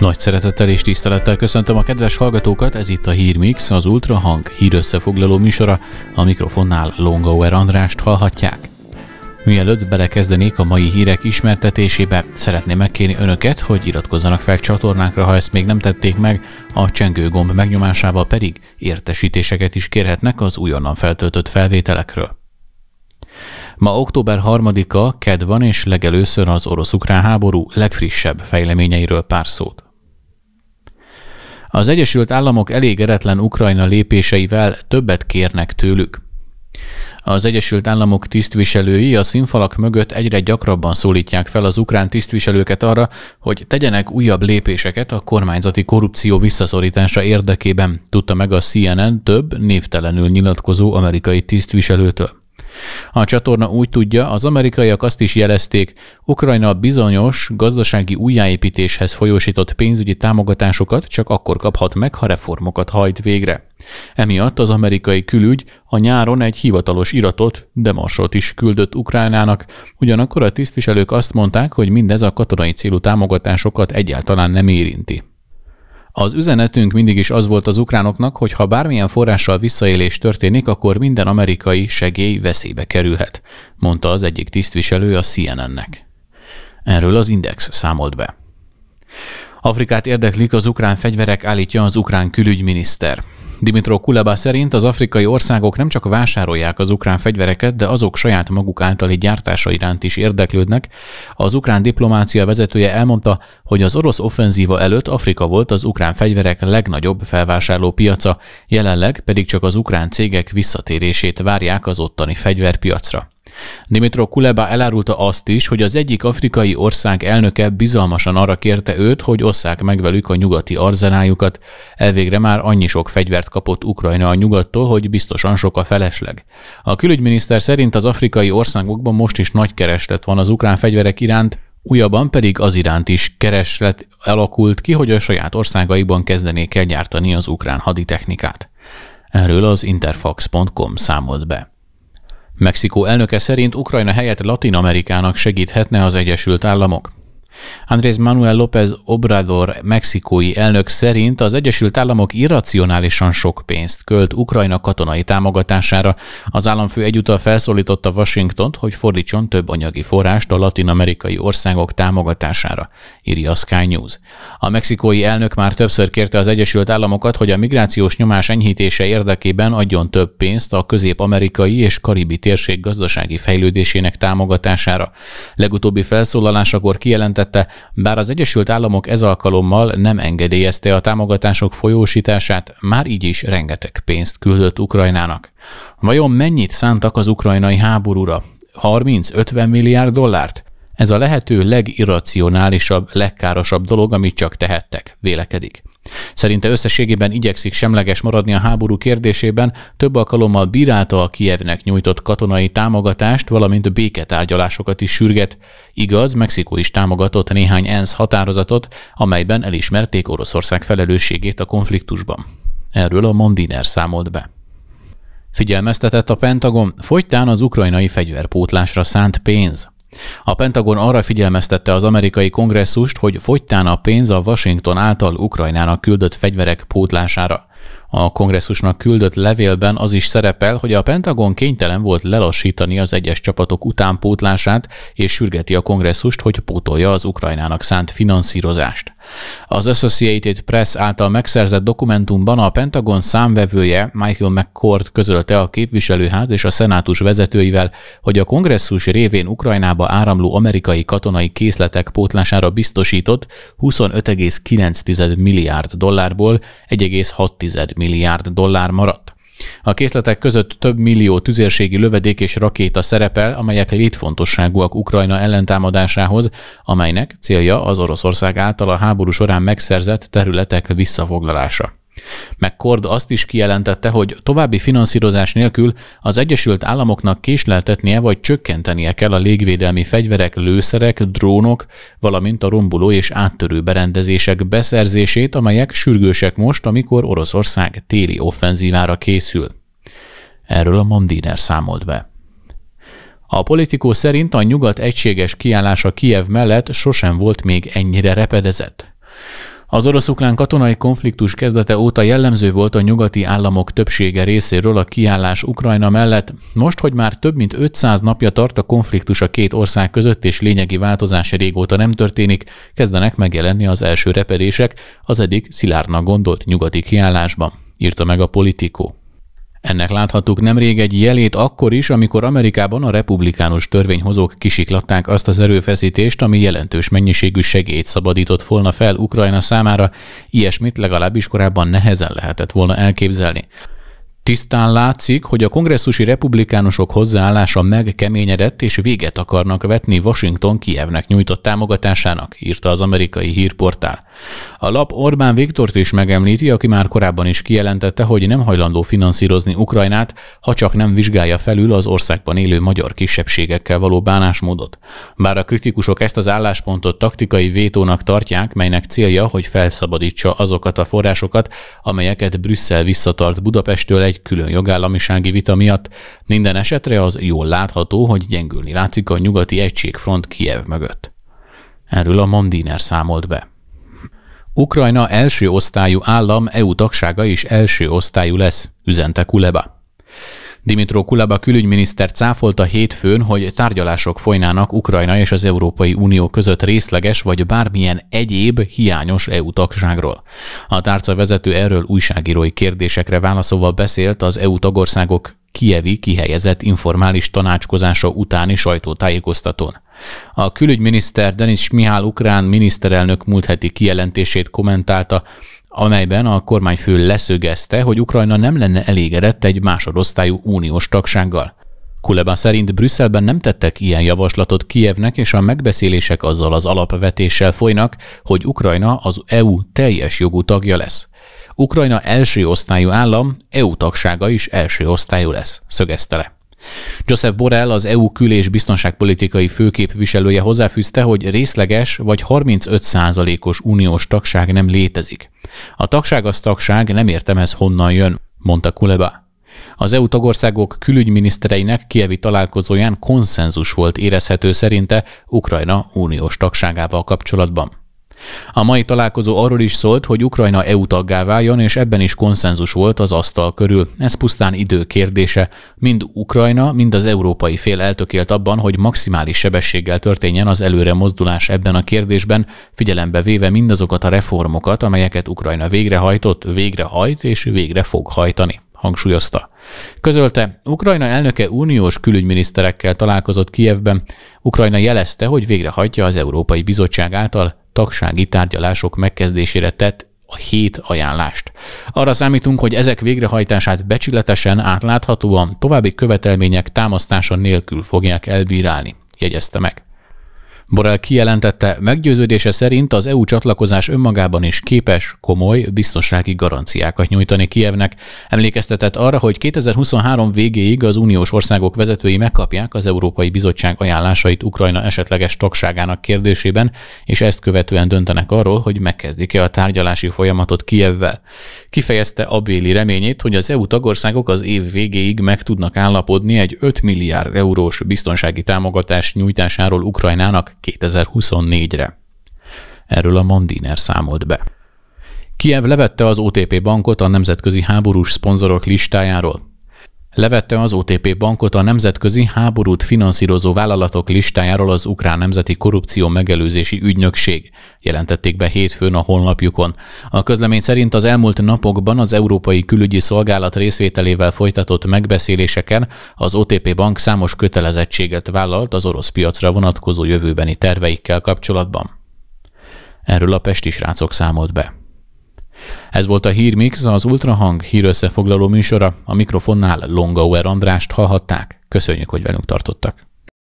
Nagy szeretettel és tisztelettel köszöntöm a kedves hallgatókat, ez itt a Hírmix, az Ultrahang hírösszefoglaló műsora, a mikrofonnál Longauer Andrást hallhatják. Mielőtt belekezdenék a mai hírek ismertetésébe, szeretném megkérni önöket, hogy iratkozzanak fel csatornánkra, ha ezt még nem tették meg, a csengő gomb megnyomásával pedig értesítéseket is kérhetnek az újonnan feltöltött felvételekről. Ma október 3-a, kedv van és legelőször az orosz-ukrán háború legfrissebb fejleményeiről pár szót. Az Egyesült Államok elégeretlen Ukrajna lépéseivel többet kérnek tőlük. Az Egyesült Államok tisztviselői a színfalak mögött egyre gyakrabban szólítják fel az ukrán tisztviselőket arra, hogy tegyenek újabb lépéseket a kormányzati korrupció visszaszorítása érdekében, tudta meg a CNN több névtelenül nyilatkozó amerikai tisztviselőtől. A csatorna úgy tudja, az amerikaiak azt is jelezték, Ukrajna bizonyos gazdasági újjáépítéshez folyósított pénzügyi támogatásokat csak akkor kaphat meg, ha reformokat hajt végre. Emiatt az amerikai külügy a nyáron egy hivatalos iratot, demarsot is küldött Ukrajnának, ugyanakkor a tisztviselők azt mondták, hogy mindez a katonai célú támogatásokat egyáltalán nem érinti. Az üzenetünk mindig is az volt az ukránoknak, hogy ha bármilyen forrással visszaélés történik, akkor minden amerikai segély veszélybe kerülhet, mondta az egyik tisztviselő a CNN-nek. Erről az Index számolt be. Afrikát érdeklik az ukrán fegyverek, állítja az ukrán külügyminiszter. Dimitro Kuleba szerint az afrikai országok nem csak vásárolják az ukrán fegyvereket, de azok saját maguk általi gyártása iránt is érdeklődnek. Az ukrán diplomácia vezetője elmondta, hogy az orosz offenzíva előtt Afrika volt az ukrán fegyverek legnagyobb felvásárló piaca, jelenleg pedig csak az ukrán cégek visszatérését várják az ottani fegyverpiacra. Dimitro Kuleba elárulta azt is, hogy az egyik afrikai ország elnöke bizalmasan arra kérte őt, hogy osszák meg velük a nyugati arzenájukat. Elvégre már annyi sok fegyvert kapott Ukrajna a nyugattól, hogy biztosan sok a felesleg. A külügyminiszter szerint az afrikai országokban most is nagy kereslet van az ukrán fegyverek iránt, újabban pedig az iránt is kereslet alakult ki, hogy a saját országaiban kezdenék el gyártani az ukrán haditechnikát. Erről az interfax.com számolt be. Mexikó elnöke szerint Ukrajna helyett Latin Amerikának segíthetne az Egyesült Államok. Andrés Manuel López Obrador mexikói elnök szerint az Egyesült Államok irracionálisan sok pénzt költ Ukrajna katonai támogatására. Az államfő egyúttal felszólította Washingtont, hogy fordítson több anyagi forrást a latin-amerikai országok támogatására, írja a Sky News. A mexikói elnök már többször kérte az Egyesült Államokat, hogy a migrációs nyomás enyhítése érdekében adjon több pénzt a közép-amerikai és karibi térség gazdasági fejlődésének támogatására. Legutóbbi felszólalásakor kijelentett, hozzátette, bár az Egyesült Államok ez alkalommal nem engedélyezte a támogatások folyósítását, már így is rengeteg pénzt küldött Ukrajnának. Vajon mennyit szántak az ukrajnai háborúra? 30-50 milliárd dollárt? Ez a lehető legirracionálisabb, legkárosabb dolog, amit csak tehettek, vélekedik. Szerinte összességében igyekszik semleges maradni a háború kérdésében, több alkalommal bírálta a Kievnek nyújtott katonai támogatást, valamint béketárgyalásokat is sürget. Igaz, Mexikó is támogatott néhány ENSZ határozatot, amelyben elismerték Oroszország felelősségét a konfliktusban. Erről a Mondiner számolt be. Figyelmeztetett a Pentagon, fogytán az ukrajnai fegyverpótlásra szánt pénz. A Pentagon arra figyelmeztette az amerikai kongresszust, hogy fogytán a pénz a Washington által Ukrajnának küldött fegyverek pótlására. A kongresszusnak küldött levélben az is szerepel, hogy a Pentagon kénytelen volt lelassítani az egyes csapatok utánpótlását, és sürgeti a kongresszust, hogy pótolja az Ukrajnának szánt finanszírozást. Az Associated Press által megszerzett dokumentumban a Pentagon számvevője Michael McCord közölte a képviselőház és a szenátus vezetőivel, hogy a kongresszus révén Ukrajnába áramló amerikai katonai készletek pótlására biztosított 25,9 milliárd dollárból 1,6 milliárd dollár maradt. A készletek között több millió tüzérségi lövedék és rakéta szerepel, amelyek létfontosságúak Ukrajna ellentámadásához, amelynek célja az Oroszország által a háború során megszerzett területek visszafoglalása. McCord azt is kijelentette, hogy további finanszírozás nélkül az Egyesült Államoknak késleltetnie vagy csökkentenie kell a légvédelmi fegyverek, lőszerek, drónok, valamint a romboló és áttörő berendezések beszerzését, amelyek sürgősek most, amikor Oroszország téli offenzívára készül. Erről a Mandiner számolt be. A politikó szerint a nyugat egységes kiállása Kiev mellett sosem volt még ennyire repedezett. Az orosz-ukrán katonai konfliktus kezdete óta jellemző volt a nyugati államok többsége részéről a kiállás Ukrajna mellett. Most, hogy már több mint 500 napja tart a konfliktus a két ország között, és lényegi változás régóta nem történik, kezdenek megjelenni az első repedések az eddig szilárdnak gondolt nyugati kiállásban, írta meg a politikó. Ennek láthattuk nemrég egy jelét akkor is, amikor Amerikában a republikánus törvényhozók kisiklatták azt az erőfeszítést, ami jelentős mennyiségű segélyt szabadított volna fel Ukrajna számára, ilyesmit legalábbis korábban nehezen lehetett volna elképzelni. Tisztán látszik, hogy a kongresszusi republikánusok hozzáállása megkeményedett és véget akarnak vetni Washington Kievnek nyújtott támogatásának, írta az amerikai hírportál. A lap Orbán Viktort is megemlíti, aki már korábban is kijelentette, hogy nem hajlandó finanszírozni Ukrajnát, ha csak nem vizsgálja felül az országban élő magyar kisebbségekkel való bánásmódot. Bár a kritikusok ezt az álláspontot taktikai vétónak tartják, melynek célja, hogy felszabadítsa azokat a forrásokat, amelyeket Brüsszel visszatart Budapestől egy egy külön jogállamisági vita miatt, minden esetre az jól látható, hogy gyengülni látszik a nyugati egységfront Kiev mögött. Erről a Mondiner számolt be. Ukrajna első osztályú állam EU tagsága is első osztályú lesz, üzente Kuleba. Dimitro Kulaba külügyminiszter cáfolta hétfőn, hogy tárgyalások folynának Ukrajna és az Európai Unió között részleges vagy bármilyen egyéb hiányos EU tagságról. A tárca vezető erről újságírói kérdésekre válaszolva beszélt az EU tagországok kievi kihelyezett informális tanácskozása utáni sajtótájékoztatón. A külügyminiszter Denis Mihály ukrán miniszterelnök múlt heti kijelentését kommentálta, amelyben a kormányfő leszögezte, hogy Ukrajna nem lenne elégedett egy másodosztályú uniós tagsággal. Kuleba szerint Brüsszelben nem tettek ilyen javaslatot Kijevnek, és a megbeszélések azzal az alapvetéssel folynak, hogy Ukrajna az EU teljes jogú tagja lesz. Ukrajna első osztályú állam, EU tagsága is első osztályú lesz, szögezte le. Joseph Borrell, az EU kül- és biztonságpolitikai főképviselője hozzáfűzte, hogy részleges vagy 35%-os uniós tagság nem létezik. A tagság az tagság, nem értem ez honnan jön, mondta Kuleba. Az EU tagországok külügyminisztereinek kievi találkozóján konszenzus volt érezhető szerinte Ukrajna uniós tagságával kapcsolatban. A mai találkozó arról is szólt, hogy Ukrajna EU taggá váljon, és ebben is konszenzus volt az asztal körül. Ez pusztán idő kérdése. Mind Ukrajna, mind az európai fél eltökélt abban, hogy maximális sebességgel történjen az előre mozdulás ebben a kérdésben, figyelembe véve mindazokat a reformokat, amelyeket Ukrajna végrehajtott, végrehajt és végre fog hajtani hangsúlyozta. Közölte, Ukrajna elnöke uniós külügyminiszterekkel találkozott Kijevben. Ukrajna jelezte, hogy végrehajtja az Európai Bizottság által tagsági tárgyalások megkezdésére tett a hét ajánlást. Arra számítunk, hogy ezek végrehajtását becsületesen, átláthatóan, további követelmények támasztása nélkül fogják elbírálni, jegyezte meg. Borrell kijelentette, meggyőződése szerint az EU csatlakozás önmagában is képes komoly biztonsági garanciákat nyújtani Kievnek. Emlékeztetett arra, hogy 2023 végéig az uniós országok vezetői megkapják az Európai Bizottság ajánlásait Ukrajna esetleges tagságának kérdésében, és ezt követően döntenek arról, hogy megkezdik-e a tárgyalási folyamatot Kievvel. Kifejezte a béli reményét, hogy az EU tagországok az év végéig meg tudnak állapodni egy 5 milliárd eurós biztonsági támogatás nyújtásáról Ukrajnának 2024-re. Erről a Mandiner számolt be. Kiev levette az OTP bankot a nemzetközi háborús szponzorok listájáról, Levette az OTP bankot a nemzetközi háborút finanszírozó vállalatok listájáról az Ukrán Nemzeti Korrupció Megelőzési Ügynökség, jelentették be hétfőn a honlapjukon. A közlemény szerint az elmúlt napokban az Európai Külügyi Szolgálat részvételével folytatott megbeszéléseken az OTP bank számos kötelezettséget vállalt az orosz piacra vonatkozó jövőbeni terveikkel kapcsolatban. Erről a Pesti srácok számolt be. Ez volt a Hírmix, az Ultrahang hírösszefoglaló műsora. A mikrofonnál Longauer Andrást hallhatták. Köszönjük, hogy velünk tartottak.